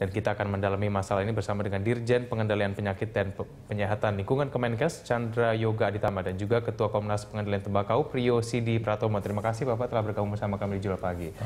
Dan kita akan mendalami masalah ini bersama dengan Dirjen Pengendalian Penyakit dan Penyehatan Lingkungan Kemenkes, Chandra Yoga Aditama, dan juga Ketua Komnas Pengendalian Tembakau, Priyo Sidi Pratomo. Terima kasih Bapak telah bergabung bersama kami di Jual Pagi.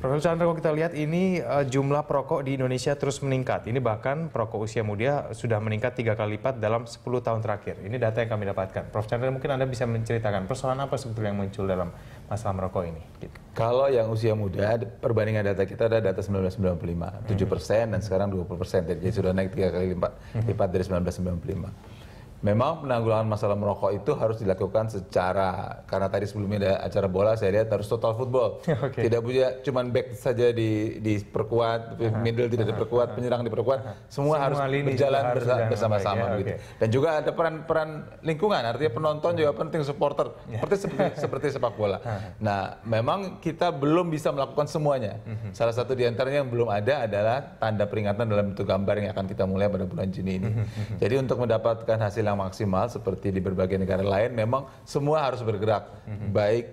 Prof. Chandra, kalau kita lihat ini eh, jumlah perokok di Indonesia terus meningkat. Ini bahkan perokok usia muda sudah meningkat tiga kali lipat dalam 10 tahun terakhir. Ini data yang kami dapatkan. Prof. Chandra, mungkin Anda bisa menceritakan persoalan apa sebetulnya yang muncul dalam masalah merokok ini? Gitu. Kalau yang usia muda, perbandingan data kita ada data 1995, 7 hmm. persen dan sekarang 20 persen, jadi sudah naik tiga kali lipat, hmm. lipat dari 1995. Memang penanggulangan masalah merokok itu harus dilakukan secara karena tadi sebelumnya ada acara bola saya lihat harus total football. okay. Tidak punya cuman back saja di diperkuat, uh-huh. middle tidak diperkuat, uh-huh. penyerang diperkuat, uh-huh. semua, semua harus berjalan bersa- bersama-sama ya, gitu. Dan juga ada peran-peran lingkungan, artinya penonton juga penting supporter. Yeah. Seperti seperti, seperti sepak bola. Uh-huh. Nah, memang kita belum bisa melakukan semuanya. Uh-huh. Salah satu di antaranya yang belum ada adalah tanda peringatan dalam bentuk gambar yang akan kita mulai pada bulan Juni ini. Uh-huh. Jadi untuk mendapatkan hasil yang maksimal seperti di berbagai negara lain memang semua harus bergerak mm-hmm. baik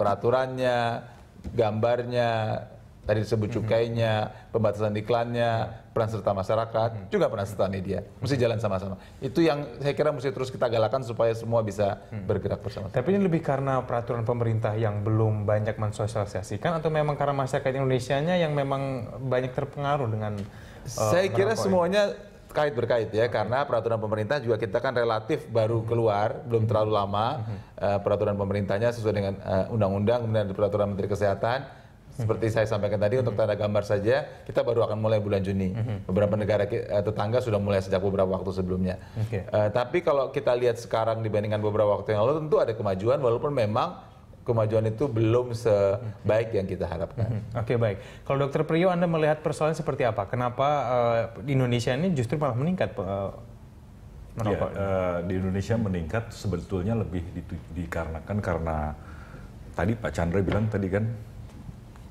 peraturannya, gambarnya, tadi disebut mhm. cukainya, mm-hmm. pembatasan iklannya, peran serta masyarakat, mm-hmm. juga peran serta media. Mesti jalan sama-sama. Itu yang saya kira mesti terus kita galakan supaya semua bisa mm-hmm. bergerak bersama. Tapi ini lebih karena peraturan pemerintah yang belum banyak mensosialisasikan atau memang karena masyarakat Indonesia-nya yang memang banyak terpengaruh dengan eh, saya kira semuanya kait berkait ya karena peraturan pemerintah juga kita kan relatif baru hmm. keluar belum terlalu lama hmm, hmm. Eh, peraturan pemerintahnya sesuai dengan eh, undang-undang kemudian ada peraturan menteri kesehatan seperti saya sampaikan tadi untuk tanda gambar saja kita baru akan mulai bulan Juni beberapa negara eh, tetangga sudah mulai sejak beberapa waktu sebelumnya okay. tapi kalau kita lihat sekarang dibandingkan beberapa waktu yang lalu tentu ada kemajuan walaupun memang kemajuan itu belum sebaik yang kita harapkan. Mhm. Oke okay, baik. Kalau Dokter Priyo Anda melihat persoalan seperti apa? Kenapa uh, di Indonesia ini justru malah meningkat uh, Ya, uh, di Indonesia meningkat sebetulnya lebih dikarenakan karena tadi Pak Chandra bilang tadi kan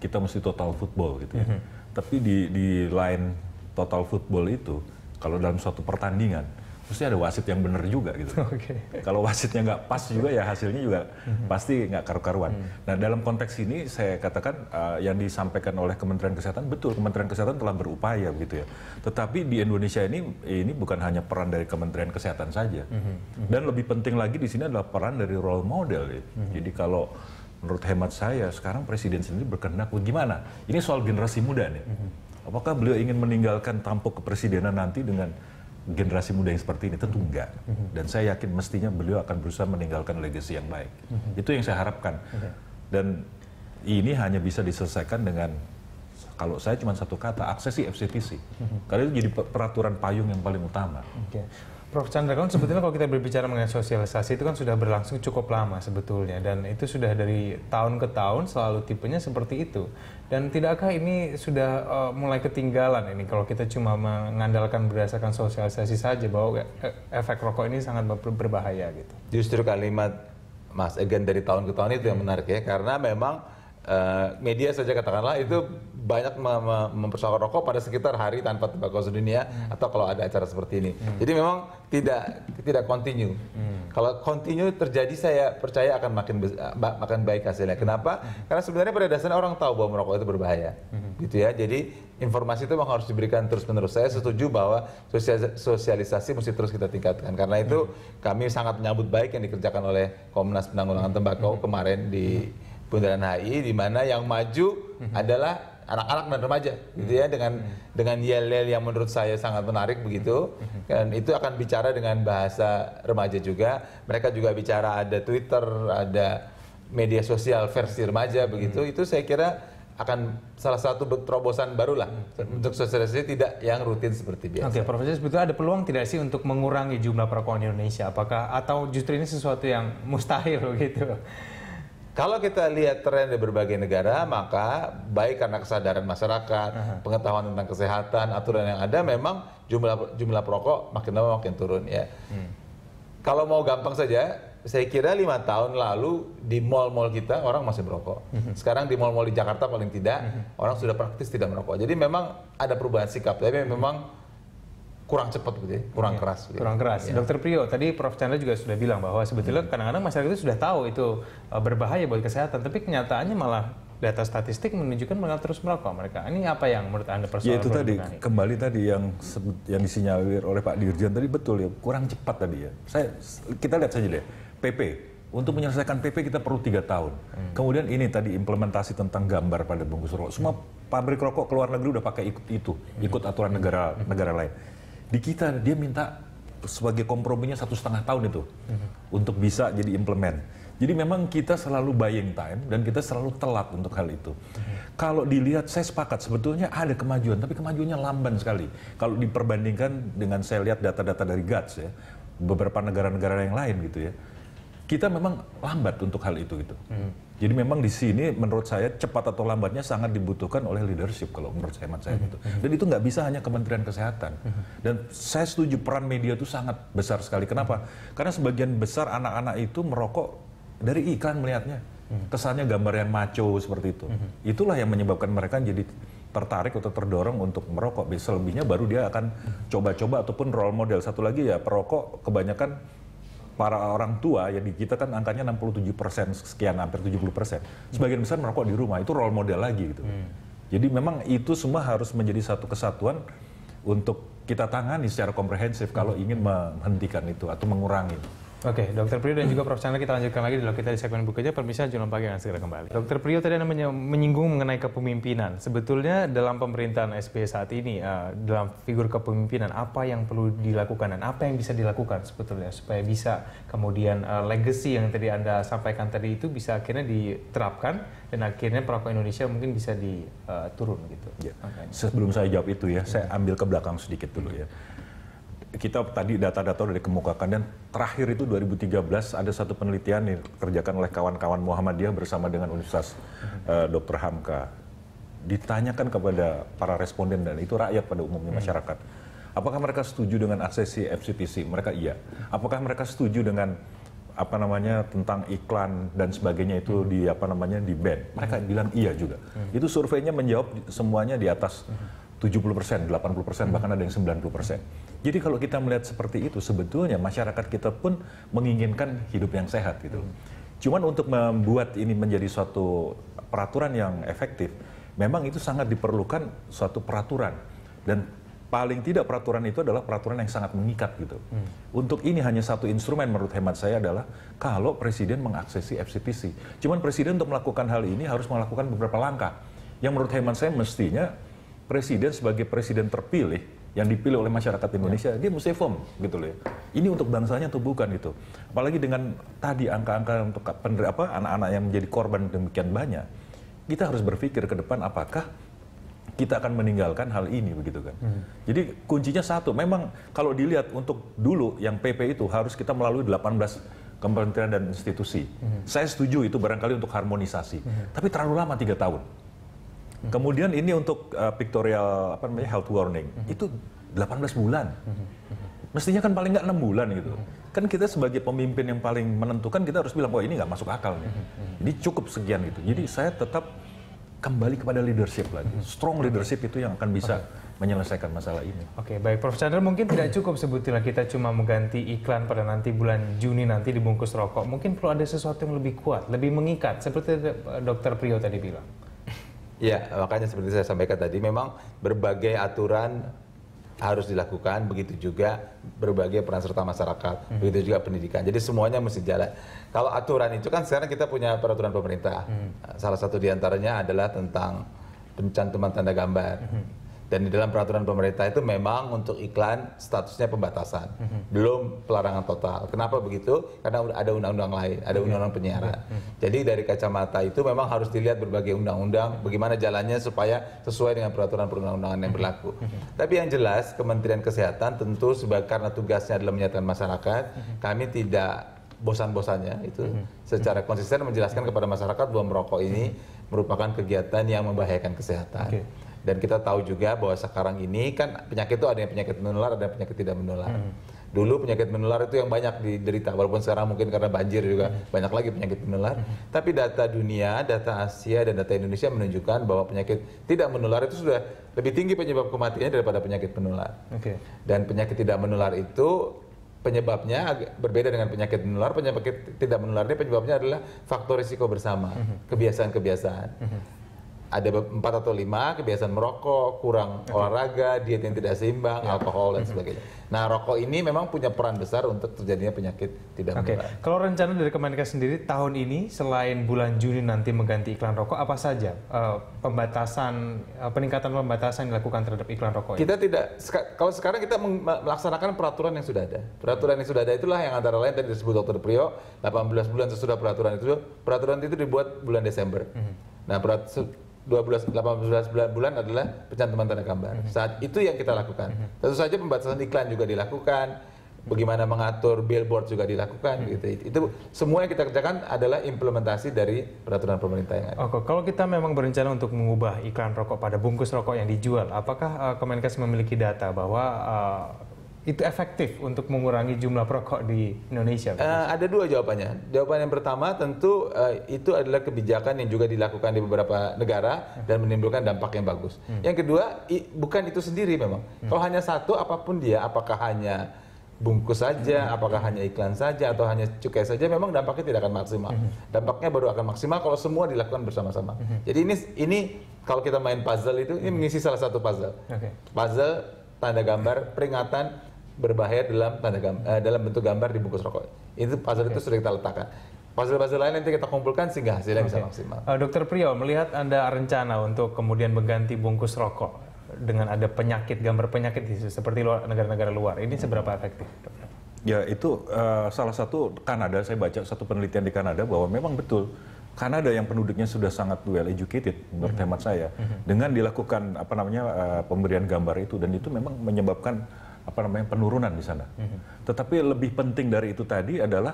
kita mesti total football gitu ya. Mm -hmm. Tapi di di lain total football itu kalau dalam suatu pertandingan mesti ada wasit yang benar juga gitu. Okay. Kalau wasitnya nggak pas juga ya hasilnya juga mm-hmm. pasti nggak karu-karuan. Mm-hmm. Nah dalam konteks ini saya katakan uh, yang disampaikan oleh Kementerian Kesehatan betul Kementerian Kesehatan telah berupaya begitu ya. Tetapi di Indonesia ini ini bukan hanya peran dari Kementerian Kesehatan saja. Mm-hmm. Dan lebih penting lagi di sini adalah peran dari role model. Ya. Mm-hmm. Jadi kalau menurut hemat saya sekarang presiden sendiri berkehendak bagaimana? Ini soal generasi muda nih. Mm-hmm. Apakah beliau ingin meninggalkan tampuk kepresidenan nanti dengan generasi muda yang seperti ini tentu enggak dan saya yakin mestinya beliau akan berusaha meninggalkan legacy yang baik itu yang saya harapkan dan ini hanya bisa diselesaikan dengan kalau saya cuma satu kata aksesi FCTC karena itu jadi peraturan payung yang paling utama. Okay. Prof. Chandra, kan sebetulnya kalau kita berbicara mengenai sosialisasi itu kan sudah berlangsung cukup lama sebetulnya dan itu sudah dari tahun ke tahun selalu tipenya seperti itu. Dan tidakkah ini sudah uh, mulai ketinggalan ini kalau kita cuma mengandalkan berdasarkan sosialisasi saja bahwa eh, efek rokok ini sangat ber berbahaya gitu. Justru kalimat Mas Egan dari tahun ke tahun itu yang menarik ya karena memang Eh, media saja katakanlah itu banyak mem mempersoalkan rokok pada sekitar hari tanpa tembakau sedunia hmm. atau kalau ada acara seperti ini. Hmm. Jadi memang tidak tidak continue. Hmm. Kalau continue terjadi saya percaya akan makin eh, makin baik hasilnya. Hmm. Kenapa? Hmm. Karena sebenarnya pada dasarnya orang tahu bahwa merokok itu berbahaya. Hmm. Gitu ya. Jadi informasi itu memang harus diberikan terus-menerus. Saya setuju bahwa sosialisasi mesti terus kita tingkatkan. Karena itu hmm. kami sangat menyambut baik yang dikerjakan oleh Komnas Penanggulangan Tembakau hmm. kemarin di hmm Bundaran HI di mana yang maju mhm. adalah anak-anak dan remaja hmm. gitu ya dengan hmm. dengan yel-yel yang menurut saya sangat menarik begitu mhm. dan itu akan bicara dengan bahasa remaja juga mereka juga bicara ada Twitter ada media sosial versi remaja begitu mhm. itu saya kira akan salah satu terobosan barulah untuk sosialisasi tidak yang rutin seperti biasa. Oke, okay, Profesor sebetulnya ada peluang tidak sih untuk mengurangi jumlah perokok di Indonesia? Apakah atau justru ini sesuatu yang mustahil gitu? Kalau kita lihat tren di berbagai negara, maka baik karena kesadaran masyarakat, pengetahuan tentang kesehatan, aturan yang ada, memang jumlah jumlah perokok makin lama makin turun ya. Hmm. Kalau mau gampang saja, saya kira lima tahun lalu di mal-mal kita orang masih merokok. Hmm. Sekarang di mal-mal di Jakarta paling tidak hmm. orang sudah praktis tidak merokok. Jadi memang ada perubahan sikap, tapi memang kurang cepat gitu ya, kurang ya, keras. Gitu. Kurang keras. Ya. Dokter Prio, tadi Prof Chandra juga sudah bilang bahwa sebetulnya hmm. kadang-kadang masyarakat itu sudah tahu itu e, berbahaya buat kesehatan, tapi kenyataannya malah data statistik menunjukkan mereka terus merokok mereka. Ini apa yang menurut Anda persoalan? Ya itu tadi, kembali tadi yang yang disinyalir oleh Pak Dirjen tadi betul ya, kurang cepat tadi ya. Saya kita lihat saja deh, PP untuk menyelesaikan PP kita perlu tiga tahun. Hmm. Kemudian ini tadi implementasi tentang gambar pada bungkus rokok. Semua pabrik rokok keluar negeri udah pakai ikut itu, hmm. ikut aturan negara hmm. negara lain. Di kita dia minta sebagai komprominya satu setengah tahun itu mm-hmm. untuk bisa jadi implement. Jadi memang kita selalu buying time dan kita selalu telat untuk hal itu. Mm-hmm. Kalau dilihat saya sepakat sebetulnya ada kemajuan tapi kemajuannya lamban sekali. Kalau diperbandingkan dengan saya lihat data-data dari GATS ya, beberapa negara-negara yang lain gitu ya. Kita memang lambat untuk hal itu gitu. Mm-hmm. Jadi memang di sini menurut saya cepat atau lambatnya sangat dibutuhkan oleh leadership kalau menurut saya hemat saya mhm. itu mhm. Dan itu nggak bisa hanya Kementerian Kesehatan. Mhm. Dan saya setuju peran media itu sangat besar sekali. Kenapa? Karena sebagian besar anak-anak itu merokok dari iklan melihatnya. Kesannya gambar yang maco seperti itu. Itulah yang menyebabkan mereka jadi tertarik atau terdorong untuk merokok. Selebihnya baru dia akan coba-coba ataupun role model. Satu lagi ya perokok kebanyakan para orang tua ya di kita kan angkanya 67 persen sekian hampir 70 persen sebagian besar merokok di rumah itu role model lagi gitu hmm. jadi memang itu semua harus menjadi satu kesatuan untuk kita tangani secara komprehensif kalau ingin menghentikan itu atau mengurangi Oke, okay, Dokter Prio dan juga Prof. Chandra kita lanjutkan lagi dulu kita di segmen aja. Permisi, jurnal pagi akan segera kembali. Dokter Priyo tadi Anda menyinggung mengenai kepemimpinan. Sebetulnya dalam pemerintahan SBY saat ini, uh, dalam figur kepemimpinan, apa yang perlu dilakukan dan apa yang bisa dilakukan sebetulnya supaya bisa kemudian uh, legacy yang tadi Anda sampaikan tadi itu bisa akhirnya diterapkan dan akhirnya perokok Indonesia mungkin bisa diturun eh, gitu. Ya. Sebelum saya jawab itu ya, saya ambil ke belakang sedikit dulu ya kita tadi data-data dari kemukakan dan terakhir itu 2013 ada satu penelitian yang dikerjakan oleh kawan-kawan Muhammadiyah bersama dengan Universitas uh, eh, Dr. Hamka. Ditanyakan kepada para responden dan itu rakyat pada umumnya hmm. masyarakat. Apakah mereka setuju dengan aksesi FCTC? Mereka iya. Apakah mereka setuju dengan apa namanya tentang iklan dan sebagainya itu hmm. di apa namanya di ban? Mereka hmm. bilang iya juga. Itu surveinya menjawab semuanya di atas 70%, 80%, hmm. bahkan ada yang 90%. Jadi kalau kita melihat seperti itu, sebetulnya masyarakat kita pun menginginkan hidup yang sehat gitu. Hmm. Cuman untuk membuat ini menjadi suatu peraturan yang efektif, memang itu sangat diperlukan suatu peraturan. Dan paling tidak peraturan itu adalah peraturan yang sangat mengikat gitu. Hmm. Untuk ini hanya satu instrumen menurut hemat saya adalah kalau presiden mengaksesi FCTC. Cuman presiden untuk melakukan hal ini harus melakukan beberapa langkah. Yang menurut hemat saya mestinya presiden sebagai presiden terpilih yang dipilih oleh masyarakat Indonesia, ya. dia mesti firm gitu loh ya. Ini untuk bangsanya atau bukan gitu. Apalagi dengan tadi angka-angka untuk pendera, apa anak-anak yang menjadi korban demikian banyak, kita harus berpikir ke depan apakah kita akan meninggalkan hal ini begitu kan. Hmm. Jadi kuncinya satu, memang kalau dilihat untuk dulu yang PP itu harus kita melalui 18 kementerian dan institusi. Hmm. Saya setuju itu barangkali untuk harmonisasi, hmm. tapi terlalu lama tiga tahun. Hmm. Kemudian ini untuk uh, pictorial apa namanya health warning hmm. itu 18 bulan. Hmm. hmm. Mestinya kan paling nggak enam bulan gitu. Hmm. Kan kita sebagai pemimpin yang paling menentukan kita harus bilang bahwa oh, ini nggak masuk akal nih. Hmm. Ini hmm. cukup sekian gitu. Jadi hmm. saya tetap kembali kepada leadership lagi. Strong leadership itu yang akan bisa okay menyelesaikan masalah ini. Oke, okay, baik Prof. Chandra mungkin tidak cukup sebetulnya kita cuma mengganti iklan pada nanti bulan Juni nanti dibungkus rokok. Mungkin perlu ada sesuatu yang lebih kuat, lebih mengikat seperti Dr. Priyo tadi bilang. Ya, makanya seperti saya sampaikan tadi, memang berbagai aturan harus dilakukan, begitu juga berbagai peran serta masyarakat, hmm. begitu juga pendidikan. Jadi semuanya mesti jalan. Kalau aturan itu kan sekarang kita punya peraturan pemerintah. Hmm. Salah satu diantaranya adalah tentang pencantuman tanda gambar. Hmm. Dan di dalam peraturan pemerintah itu memang untuk iklan statusnya pembatasan, mm -hmm. belum pelarangan total. Kenapa begitu? Karena ada undang-undang lain, ada mhm. undang-undang mhm. penyiaran. Mm -hmm. Jadi dari kacamata itu memang harus dilihat berbagai undang-undang, bagaimana jalannya supaya sesuai dengan peraturan perundang-undangan yang berlaku. Mm -hmm. Tapi yang jelas Kementerian Kesehatan tentu sebagai karena tugasnya adalah menyatakan masyarakat, mm -hmm. kami tidak bosan-bosannya itu mm -hmm. secara mhm. konsisten menjelaskan kepada masyarakat bahwa merokok ini merupakan kegiatan yang membahayakan kesehatan. Okay. Dan kita tahu juga bahwa sekarang ini kan penyakit itu ada yang penyakit menular, ada yang penyakit tidak menular. Hmm. Dulu penyakit menular itu yang banyak diderita, walaupun sekarang mungkin karena banjir juga hmm. banyak lagi penyakit menular. Hmm. Tapi data dunia, data Asia, dan data Indonesia menunjukkan bahwa penyakit tidak menular itu sudah lebih tinggi penyebab kematiannya daripada penyakit menular. Okay. Dan penyakit tidak menular itu penyebabnya berbeda dengan penyakit menular. Penyakit tidak menular ini penyebabnya adalah faktor risiko bersama, hmm. kebiasaan-kebiasaan. -hmm ada empat atau lima kebiasaan merokok, kurang okay. olahraga, diet yang tidak seimbang, yeah. alkohol dan sebagainya. Nah, rokok ini memang punya peran besar untuk terjadinya penyakit tidak okay. menular. Kalau rencana dari Kemenkes sendiri tahun ini selain bulan Juni nanti mengganti iklan rokok apa saja uh, pembatasan uh, peningkatan pembatasan yang dilakukan terhadap iklan rokok? Ini? tidak seka, kalau sekarang kita melaksanakan peraturan yang sudah ada. Peraturan yang sudah ada itulah yang antara lain tadi disebut Dr. Prio 18 bulan sesudah peraturan itu peraturan itu dibuat bulan Desember. Mm -hmm Nah, berat 12 18 bulan, bulan adalah pencantuman tanda gambar. Mhm. Saat itu yang kita lakukan. Mhm. Tentu saja pembatasan iklan juga dilakukan, bagaimana mengatur billboard juga dilakukan mhm. gitu. Itu semua yang kita kerjakan adalah implementasi dari peraturan pemerintah yang ada. Oke, kalau kita memang berencana untuk mengubah iklan rokok pada bungkus rokok yang dijual, apakah uh, Kemenkes memiliki data bahwa uh, itu efektif untuk mengurangi jumlah perokok di Indonesia? Uh, ada dua jawabannya. Jawaban yang pertama tentu uh, itu adalah kebijakan yang juga dilakukan di beberapa negara dan menimbulkan dampak yang bagus. Hmm. Yang kedua i, bukan itu sendiri memang. Hmm. Kalau hanya satu apapun dia, apakah hanya bungkus saja, hmm. apakah hanya iklan saja atau hanya cukai saja, memang dampaknya tidak akan maksimal. Hmm. Dampaknya baru akan maksimal kalau semua dilakukan bersama-sama. Hmm. Jadi ini ini kalau kita main puzzle itu ini mengisi salah satu puzzle. Okay. Puzzle tanda gambar peringatan berbahaya dalam tanda gam, uh, dalam bentuk gambar di bungkus rokok. Itu puzzle okay. itu sudah kita letakkan. Puzzle-puzzle lain nanti kita kumpulkan sehingga hasilnya okay. bisa maksimal. Uh, Dokter Priyo, melihat Anda rencana untuk kemudian mengganti bungkus rokok dengan ada penyakit, gambar penyakit di seperti negara-negara luar, ini Ini hmm. seberapa efektif, Ya, itu uh, salah satu Kanada saya baca satu penelitian di Kanada bahwa memang betul Kanada yang penduduknya sudah sangat well educated menurut mm -hmm. hemat saya mm -hmm. dengan dilakukan apa namanya uh, pemberian gambar itu dan itu memang menyebabkan apa namanya penurunan di sana. Mm-hmm. Tetapi lebih penting dari itu tadi adalah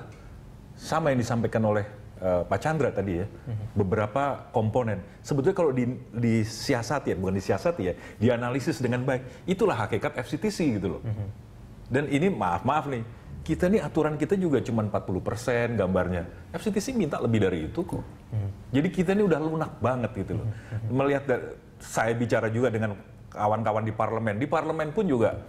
sama yang disampaikan oleh uh, Pak Chandra tadi ya, mm-hmm. beberapa komponen. Sebetulnya kalau di, disiasati ya, bukan disiasati ya, dianalisis dengan baik, itulah hakikat FCTC gitu loh. Mm-hmm. Dan ini maaf maaf nih, kita nih aturan kita juga cuma 40% gambarnya. FCTC minta lebih dari itu kok. Hmm. Jadi kita ini udah lunak banget gitu loh. Hmm. Melihat saya bicara juga dengan kawan-kawan di parlemen, di parlemen pun juga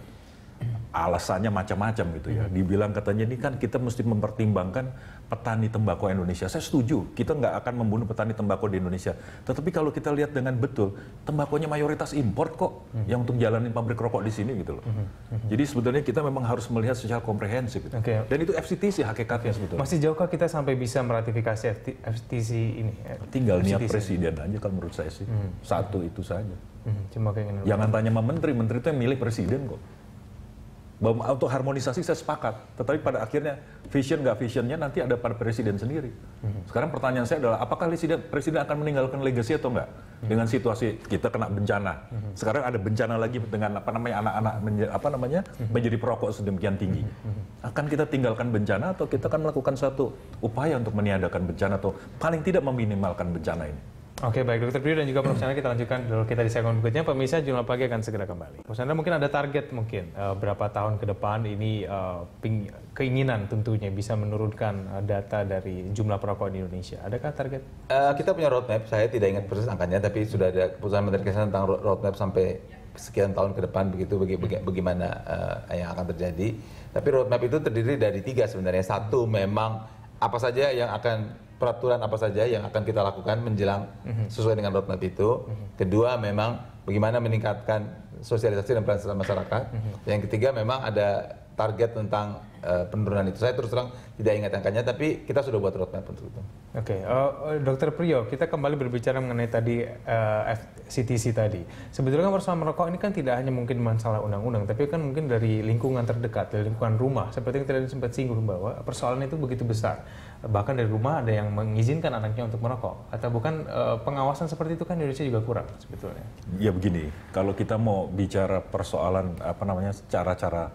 alasannya macam-macam gitu ya. Mhm. Dibilang katanya ini kan kita mesti mempertimbangkan petani tembakau Indonesia. Saya setuju, kita nggak akan membunuh petani tembakau di Indonesia. Tetapi kalau kita lihat dengan betul, tembakonya mayoritas import kok mhm. yang untuk jalanin pabrik rokok di sini gitu loh. Mhm. Jadi sebetulnya kita memang harus melihat secara komprehensif. Gitu. Okay. Dan itu FCTC hakikatnya sebetulnya. Masih jauhkah kita sampai bisa meratifikasi FCTC ini? Tinggal FCTC. niat presiden aja kalau menurut saya sih. Satu itu saja. Mm -hmm. Cuma Jangan tanya sama menteri, menteri itu yang milih presiden kok untuk harmonisasi saya sepakat, tetapi pada akhirnya vision nggak visionnya nanti ada pada presiden sendiri. Sekarang pertanyaan saya adalah apakah presiden, presiden akan meninggalkan legasi atau enggak dengan situasi kita kena bencana. Sekarang ada bencana lagi dengan apa namanya anak-anak apa namanya menjadi perokok sedemikian tinggi. Akan kita tinggalkan bencana atau kita akan melakukan satu upaya untuk meniadakan bencana atau paling tidak meminimalkan bencana ini. Oke, baik Dokter Priyo dan juga Prof. Chandra kita lanjutkan dulu kita di segmen berikutnya. Pemirsa jumlah pagi akan segera kembali. Prof. Chandra mungkin ada target mungkin uh, berapa tahun ke depan ini uh, keinginan tentunya bisa menurunkan uh, data dari jumlah perokok di Indonesia. Adakah target? Uh, kita punya roadmap. Saya tidak ingat persis angkanya, tapi sudah ada keputusan Menteri Kesehatan tentang roadmap sampai sekian tahun ke depan begitu baga baga bagaimana uh, yang akan terjadi. Tapi roadmap itu terdiri dari tiga sebenarnya. Satu memang apa saja yang akan peraturan apa saja yang akan kita lakukan menjelang mm-hmm. sesuai dengan roadmap itu. Mm-hmm. Kedua memang bagaimana meningkatkan sosialisasi dan peran masyarakat. Mm-hmm. Yang ketiga memang ada target tentang uh, penurunan itu. Saya terus terang tidak ingat angkanya, tapi kita sudah buat roadmap untuk itu. Oke, okay. uh, eh, eh, Dokter Priyo, kita kembali berbicara mengenai tadi uh, FCTC tadi. Sebetulnya persoalan merokok ini kan tidak hanya mungkin masalah undang-undang, tapi kan mungkin dari lingkungan terdekat, dari lingkungan rumah. Seperti yang tadi sempat singgung bahwa persoalan itu begitu besar bahkan dari rumah ada yang mengizinkan anaknya untuk merokok atau bukan e, pengawasan seperti itu kan di Indonesia juga kurang sebetulnya. Ya begini, kalau kita mau bicara persoalan apa namanya cara-cara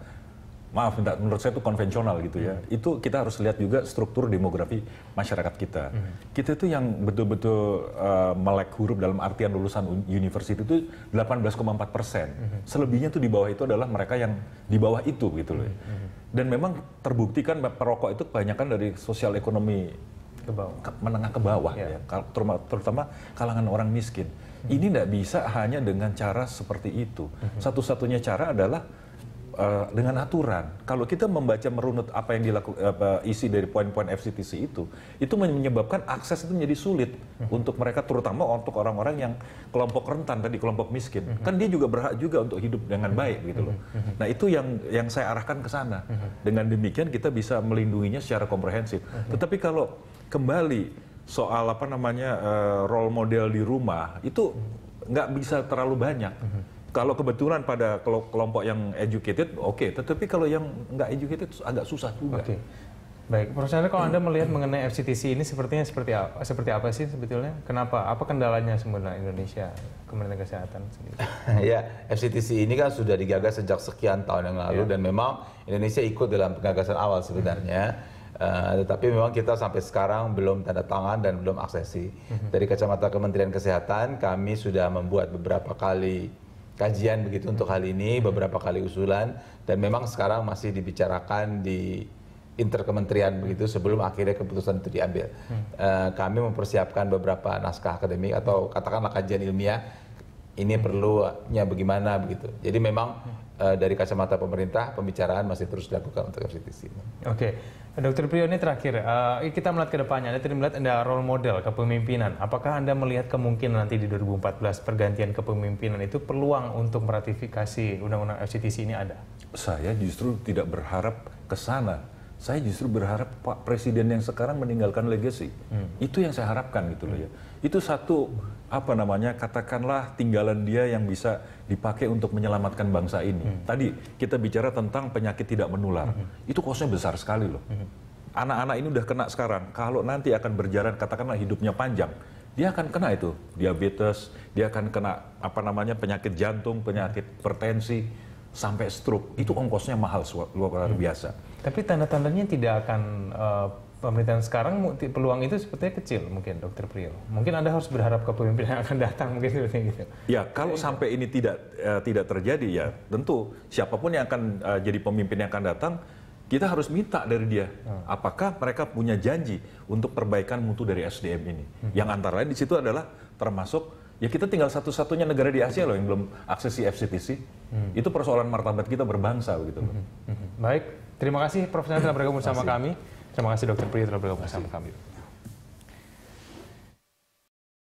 maaf menurut saya itu konvensional gitu ya. Hmm. Itu kita harus lihat juga struktur demografi masyarakat kita. Hmm. Kita itu yang betul-betul uh, melek huruf dalam artian lulusan universitas itu 18,4 persen. Hmm. Selebihnya itu di bawah itu adalah mereka yang di bawah itu gitu loh. Ya. Hmm. hmm. Dan memang terbukti kan perokok itu kebanyakan dari sosial ekonomi ke bawah. Ke, menengah ke bawah yeah. ya, terutama, kalangan orang miskin. Hmm. Ini tidak bisa hanya dengan cara seperti itu. Hmm. Satu-satunya cara adalah Eh, dengan aturan. Kalau kita membaca merunut apa yang dilakukan uh, isi dari poin-poin FCTC itu, itu menyebabkan akses itu menjadi sulit hmm. untuk mereka terutama untuk orang-orang yang kelompok rentan tadi kelompok miskin. Hmm. Kan dia juga berhak juga untuk hidup dengan mhm. baik gitu loh. Hmm. Nah, itu yang yang saya arahkan ke sana. Hmm. Dengan demikian kita bisa melindunginya secara komprehensif. Hmm. Tetapi kalau kembali soal apa namanya uh, role model di rumah itu mhm. nggak bisa terlalu banyak. Kalau kebetulan pada kelompok yang educated, oke. Okay. Tetapi kalau yang nggak educated agak susah juga. Okay. Baik, Profesor kalau Anda melihat mengenai FCTC ini sepertinya seperti apa, seperti apa sih sebetulnya? Kenapa? Apa kendalanya sebenarnya Indonesia Kementerian Kesehatan ya, FCTC ini kan sudah digagas sejak sekian tahun yang lalu ya. dan memang Indonesia ikut dalam penggagasan awal sebenarnya. Uh, tetapi memang kita sampai sekarang belum tanda tangan dan belum aksesi. Hmm. Dari kacamata Kementerian Kesehatan, kami sudah membuat beberapa kali kajian begitu untuk hal ini beberapa kali usulan dan memang sekarang masih dibicarakan di interkementerian begitu sebelum akhirnya keputusan itu diambil. Hmm. E, kami mempersiapkan beberapa naskah akademik atau katakanlah kajian ilmiah ini hmm. perlunya bagaimana begitu. Jadi memang hmm. Eh, dari kacamata pemerintah pembicaraan masih terus dilakukan untuk FCTC. Oke, okay. Dokter Prio ini terakhir uh, kita melihat ke depannya. Anda tadi melihat anda role model kepemimpinan. Apakah Anda melihat kemungkinan nanti di 2014 pergantian kepemimpinan itu peluang untuk meratifikasi undang-undang FCTC ini ada? Saya justru tidak berharap ke sana saya justru berharap Pak Presiden yang sekarang meninggalkan legacy. Hmm. Itu yang saya harapkan gitu loh ya. Hmm. Itu satu apa namanya katakanlah tinggalan dia yang bisa dipakai untuk menyelamatkan bangsa ini. Hmm. Tadi kita bicara tentang penyakit tidak menular. Hmm. Itu kosnya besar sekali loh. Hmm. Anak-anak ini udah kena sekarang. Kalau nanti akan berjalan katakanlah hidupnya panjang, dia akan kena itu diabetes, dia akan kena apa namanya penyakit jantung, penyakit hipertensi sampai stroke. Itu ongkosnya mahal luar biasa. Tapi tanda-tandanya tidak akan uh, pemerintahan sekarang peluang itu sepertinya kecil mungkin Dokter Priyo. Mungkin Anda harus berharap ke pemimpin yang akan datang mungkin seperti itu. Ya, kalau sampai ini tidak uh, tidak terjadi ya tentu siapapun yang akan uh, jadi pemimpin yang akan datang kita harus minta dari dia hmm. apakah mereka punya janji untuk perbaikan mutu dari SDM ini. Hmm. Yang antara lain di situ adalah termasuk ya kita tinggal satu-satunya negara di Asia loh yang belum akses FCTC. Hmm. Itu persoalan martabat kita berbangsa begitu hmm, hmm. Hmm. Baik, Terima kasih Prof. telah bergabung bersama kami. Terima kasih Dr. Priya telah bergabung bersama kami.